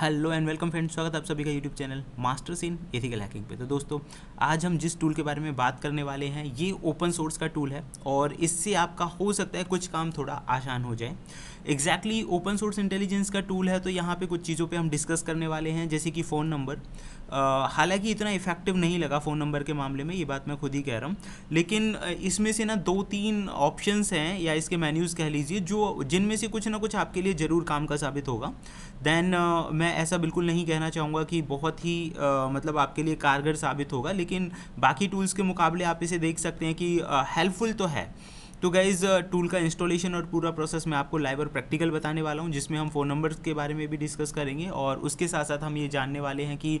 hello and welcome friends स्वागत आप सभी का YouTube channel masters in ethical hacking पे तो दोस्तों आज हम जिस टूल के बारे में बात करने वाले हैं ये ओपन सोर्स का टूल है और इससे आपका हो सकता है कुछ काम थोड़ा आसान हो जाए एग्जैक्टली ओपन सोर्स इंटेलिजेंस का टूल है तो यहाँ पे कुछ चीज़ों पे हम डिस्कस करने वाले हैं जैसे कि फ़ोन नंबर हालांकि इतना इफेक्टिव नहीं लगा फ़ोन नंबर के मामले में ये बात मैं खुद ही कह रहा हूँ लेकिन इसमें से ना दो तीन ऑप्शंस हैं या इसके मेन्यूज़ कह लीजिए जो जिनमें से कुछ ना कुछ आपके लिए ज़रूर काम का साबित होगा देन मैं मैं ऐसा बिल्कुल नहीं कहना चाहूँगा कि बहुत ही आ, मतलब आपके लिए कारगर साबित होगा लेकिन बाकी टूल्स के मुकाबले आप इसे देख सकते हैं कि हेल्पफुल तो है तो गाइज़ टूल uh, का इंस्टॉलेशन और पूरा प्रोसेस मैं आपको लाइव और प्रैक्टिकल बताने वाला हूँ जिसमें हम फ़ोन नंबर के बारे में भी डिस्कस करेंगे और उसके साथ साथ हम ये जानने वाले हैं कि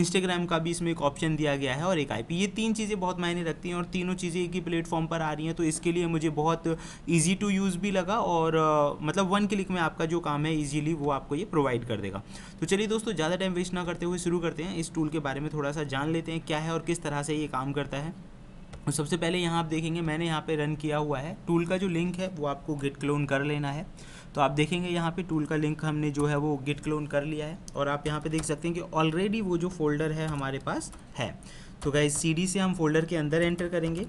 इंस्टाग्राम uh, का भी इसमें एक ऑप्शन दिया गया है और एक आई ये तीन चीज़ें बहुत मायने रखती हैं और तीनों चीज़ें एक ही प्लेटफॉर्म पर आ रही हैं तो इसके लिए मुझे बहुत ईजी टू यूज़ भी लगा और uh, मतलब वन क्लिक में आपका जो काम है ईजीली वो आपको ये प्रोवाइड कर देगा तो चलिए दोस्तों ज़्यादा टाइम वेस्ट ना करते हुए शुरू करते हैं इस टूल के बारे में थोड़ा सा जान लेते हैं क्या है और किस तरह से ये काम करता है सबसे पहले यहाँ आप देखेंगे मैंने यहाँ पे रन किया हुआ है टूल का जो लिंक है वो आपको गिट क्लोन कर लेना है तो आप देखेंगे यहाँ पे टूल का लिंक हमने जो है वो गिट क्लोन कर लिया है और आप यहाँ पे देख सकते हैं कि ऑलरेडी वो जो फोल्डर है हमारे पास है तो गाइज सी से हम फोल्डर के अंदर एंटर करेंगे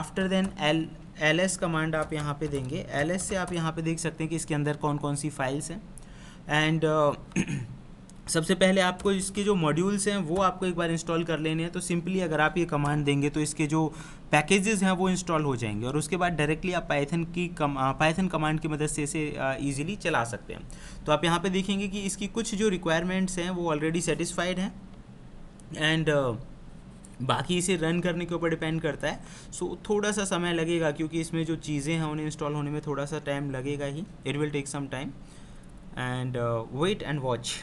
after then L L S command आप यहाँ पर देंगे एल एस से आप यहाँ पर देख सकते हैं कि इसके अंदर कौन कौन सी फाइल्स हैं एंड सबसे पहले आपको इसके जो मॉड्यूल्स हैं वो आपको एक बार इंस्टॉल कर लेने हैं तो सिंपली अगर आप ये कमांड देंगे तो इसके जो पैकेजेस हैं वो इंस्टॉल हो जाएंगे और उसके बाद डायरेक्टली आप पाइथन की कम पाइथन कमांड की मदद से इसे ईजिली चला सकते हैं तो आप यहाँ पे देखेंगे कि इसकी कुछ जो रिक्वायरमेंट्स हैं वो ऑलरेडी सेटिस्फाइड हैं एंड बाकी इसे रन करने के ऊपर डिपेंड करता है सो so, थोड़ा सा समय लगेगा क्योंकि इसमें जो चीज़ें हैं उन्हें इंस्टॉल होने में थोड़ा सा टाइम लगेगा ही it will take some time and wait and watch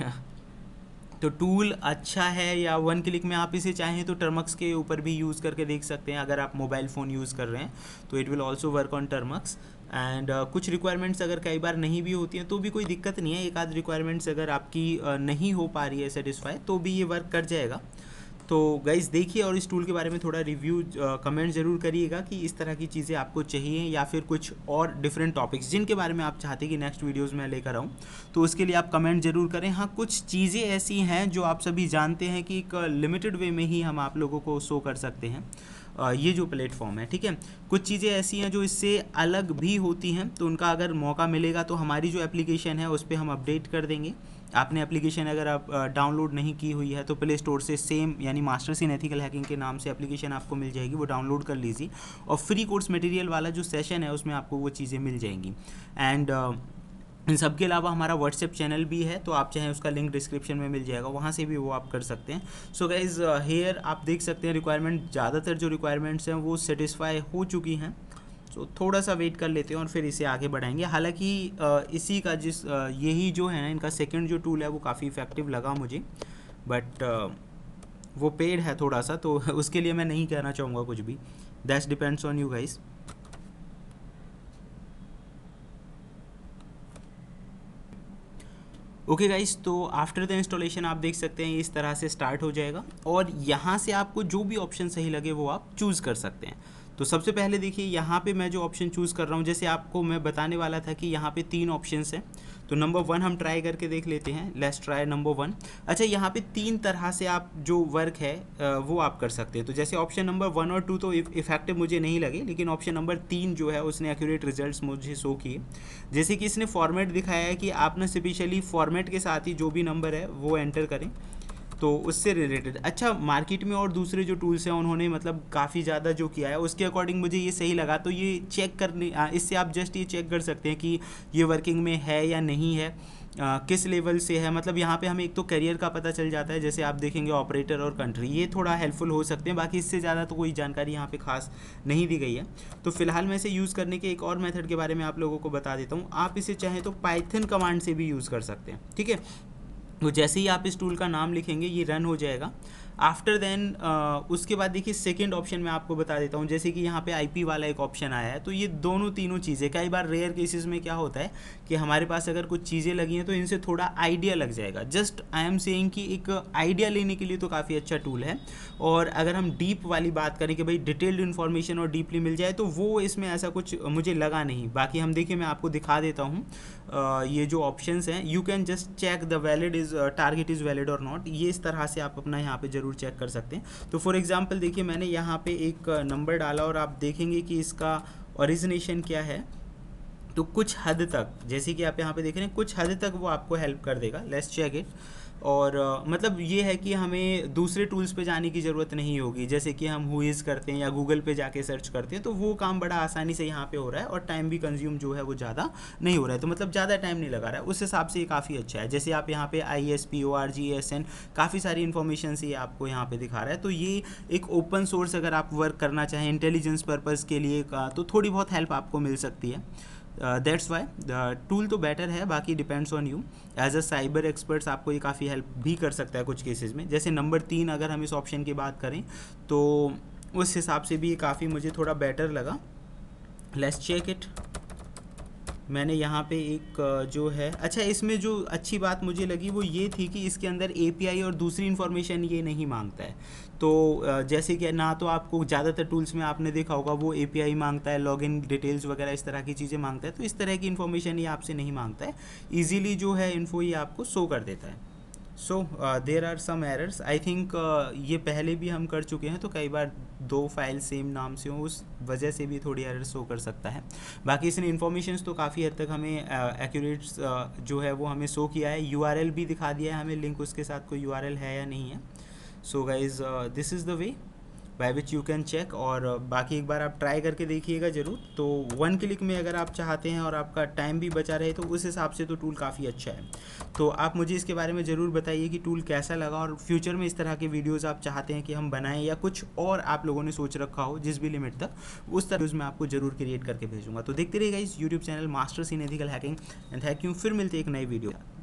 तो टूल अच्छा है या वन क्लिक में आप इसे चाहें तो टर्मक्स के ऊपर भी यूज़ करके देख सकते हैं अगर आप मोबाइल फ़ोन यूज़ कर रहे हैं तो it will also work on Termux and uh, कुछ रिक्वायरमेंट्स अगर कई बार नहीं भी होती हैं तो भी कोई दिक्कत नहीं है एक आध रिक्वायरमेंट्स अगर आपकी uh, नहीं हो पा रही है सेटिस्फाई तो भी ये वर्क कर जाएगा तो गाइज़ देखिए और इस टूल के बारे में थोड़ा रिव्यू कमेंट ज़रूर करिएगा कि इस तरह की चीज़ें आपको चाहिए या फिर कुछ और डिफरेंट टॉपिक्स जिनके बारे में आप चाहते कि नेक्स्ट वीडियोज़ में लेकर आऊँ तो उसके लिए आप कमेंट ज़रूर करें हाँ कुछ चीज़ें ऐसी हैं जो आप सभी जानते हैं कि एक लिमिटेड वे में ही हम आप लोगों को शो कर सकते हैं ये जो प्लेटफॉर्म है ठीक है कुछ चीज़ें ऐसी हैं जो इससे अलग भी होती हैं तो उनका अगर मौका मिलेगा तो हमारी जो एप्लीकेशन है उस पर हम अपडेट कर देंगे आपने एप्लीकेशन अगर आप डाउनलोड नहीं की हुई है तो प्ले स्टोर से सेम यानी मास्टर्स इन एथिकल हैकिंग के नाम से एप्लीकेशन आपको मिल जाएगी वो डाउनलोड कर लीजिए और फ्री कोर्स मटेरियल वाला जो सेशन है उसमें आपको वो चीज़ें मिल जाएंगी एंड इन सब के अलावा हमारा व्हाट्सएप चैनल भी है तो आप चाहें उसका लिंक डिस्क्रिप्शन में मिल जाएगा वहाँ से भी वो आप कर सकते हैं सो गाइज हेयर आप देख सकते हैं रिक्वायरमेंट ज़्यादातर जो रिक्वायरमेंट्स हैं वो सेटिस्फाई हो चुकी हैं सो so, थोड़ा सा वेट कर लेते हैं और फिर इसे आगे बढ़ाएंगे हालांकि इसी का जिस यही जो है ना इनका सेकंड जो टूल है वो काफ़ी इफेक्टिव लगा मुझे बट वो पेड है थोड़ा सा तो उसके लिए मैं नहीं कहना चाहूँगा कुछ भी that's depends on you guys okay guys तो आफ्टर द इंस्टॉलेशन आप देख सकते हैं इस तरह से स्टार्ट हो जाएगा और यहाँ से आपको जो भी ऑप्शन सही लगे वो आप चूज़ कर सकते हैं तो सबसे पहले देखिए यहाँ पे मैं जो ऑप्शन चूज़ कर रहा हूँ जैसे आपको मैं बताने वाला था कि यहाँ पे तीन ऑप्शन हैं तो नंबर वन हम ट्राई करके देख लेते हैं लेट्स ट्राई नंबर वन अच्छा यहाँ पे तीन तरह से आप जो वर्क है वो आप कर सकते हैं तो जैसे ऑप्शन नंबर वन और टू तो इफेक्टिव मुझे नहीं लगे लेकिन ऑप्शन नंबर तीन जो है उसने एक्यूरेट रिजल्ट मुझे शो किए जैसे कि इसने फॉर्मेट दिखाया है कि आप ना स्पेशली फॉर्मेट के साथ ही जो भी नंबर है वो एंटर करें तो उससे रिलेटेड अच्छा मार्केट में और दूसरे जो टूल्स हैं उन्होंने मतलब काफ़ी ज़्यादा जो किया है उसके अकॉर्डिंग मुझे ये सही लगा तो ये चेक करने इससे आप जस्ट ये चेक कर सकते हैं कि ये वर्किंग में है या नहीं है आ, किस लेवल से है मतलब यहाँ पे हमें एक तो करियर का पता चल जाता है जैसे आप देखेंगे ऑपरेटर और कंट्री ये थोड़ा हेल्पफुल हो सकते हैं बाकी इससे ज़्यादा तो कोई जानकारी यहाँ पे खास नहीं दी गई है तो फिलहाल मैं इसे यूज़ करने के एक और मेथड के बारे में आप लोगों को बता देता हूँ आप इसे चाहें तो पाइथन कमांड से भी यूज़ कर सकते हैं ठीक है तो जैसे ही आप इस टूल का नाम लिखेंगे ये रन हो जाएगा आफ्टर देन uh, उसके बाद देखिए सेकेंड ऑप्शन मैं आपको बता देता हूँ जैसे कि यहाँ पे आईपी वाला एक ऑप्शन आया है तो ये दोनों तीनों चीज़ें कई बार रेयर केसेस में क्या होता है कि हमारे पास अगर कुछ चीज़ें लगी हैं तो इनसे थोड़ा आइडिया लग जाएगा जस्ट आई एम सेइंग कि एक आइडिया लेने के लिए तो काफ़ी अच्छा टूल है और अगर हम डीप वाली बात करें कि भाई डिटेल्ड इन्फॉर्मेशन और डीपली मिल जाए तो वो इसमें ऐसा कुछ मुझे लगा नहीं बाकी हम देखिए मैं आपको दिखा देता हूँ uh, ये जो ऑप्शंस हैं you can just check the valid is target is valid और नॉट ये इस तरह से आप अपना यहाँ पे जरूर ज़रूर चेक कर सकते हैं तो फॉर एग्ज़ाम्पल देखिए मैंने यहाँ पे एक नंबर डाला और आप देखेंगे कि इसका ओरिजिनेशन क्या है तो कुछ हद तक जैसे कि आप यहाँ पे देख रहे हैं कुछ हद तक वो आपको हेल्प कर देगा लेट्स चेक इट और uh, मतलब ये है कि हमें दूसरे टूल्स पे जाने की ज़रूरत नहीं होगी जैसे कि हम हुईज़ करते हैं या गूगल पे जाके सर्च करते हैं तो वो काम बड़ा आसानी से यहाँ पे हो रहा है और टाइम भी कंज्यूम जो है वो ज़्यादा नहीं हो रहा है तो मतलब ज़्यादा टाइम नहीं लगा रहा है उस हिसाब से ये काफ़ी अच्छा है जैसे आप यहाँ पर I S P O R G S N काफ़ी सारी इन्फॉर्मेशन ये आपको यहाँ पर दिखा रहा है तो ये एक ओपन सोर्स अगर आप वर्क करना चाहें इंटेलिजेंस पर्पज़ के लिए तो थोड़ी बहुत हेल्प आपको मिल सकती है दैट्स वाई टूल तो बेटर है बाकी depends on you as a cyber experts आपको ये काफ़ी हेल्प भी कर सकता है कुछ केसेज में जैसे नंबर तीन अगर हम इस ऑप्शन की बात करें तो उस हिसाब से भी ये काफ़ी मुझे थोड़ा बेटर लगा लेस चेक इट मैंने यहाँ पे एक जो है अच्छा इसमें जो अच्छी बात मुझे लगी वो ये थी कि इसके अंदर एपीआई और दूसरी इन्फॉर्मेशन ये नहीं मांगता है तो जैसे कि ना तो आपको ज़्यादातर टूल्स में आपने देखा होगा वो एपीआई मांगता है लॉगिन डिटेल्स वगैरह इस तरह की चीज़ें मांगता है तो इस तरह की इन्फॉर्मेशन ये आपसे नहीं मांगता है ईजिली जो है इन्फो ये आपको शो कर देता है so there are some errors I think ये पहले भी हम कर चुके हैं तो कई बार दो फाइल सेम नाम से हों उस वजह से भी थोड़ी एरर्स शो कर सकता है बाकी इसने इन्फॉर्मेशन तो काफ़ी हद तक हमें एक्यूरेट uh, uh, जो है वो हमें शो किया है यू भी दिखा दिया है हमें लिंक उसके साथ कोई यू है या नहीं है so guys this is the way by which you can check और uh, बाकी एक बार आप ट्राई करके देखिएगा ज़रूर तो वन क्लिक में अगर आप चाहते हैं और आपका टाइम भी बचा रहे तो उस हिसाब से तो टूल काफ़ी अच्छा है तो आप मुझे इसके बारे में ज़रूर बताइए कि टूल कैसा लगा और फ्यूचर में इस तरह के वीडियोज़ आप चाहते हैं कि हम बनाएँ या कुछ और आप लोगों ने सोच रखा हो जिस भी लिमिट तक उस तरह मैं आपको ज़रूर क्रिएट करके भेजूंगा तो देखते रहिएगा इस YouTube channel master in ethical hacking and thank you फिर मिलते एक नई वीडियो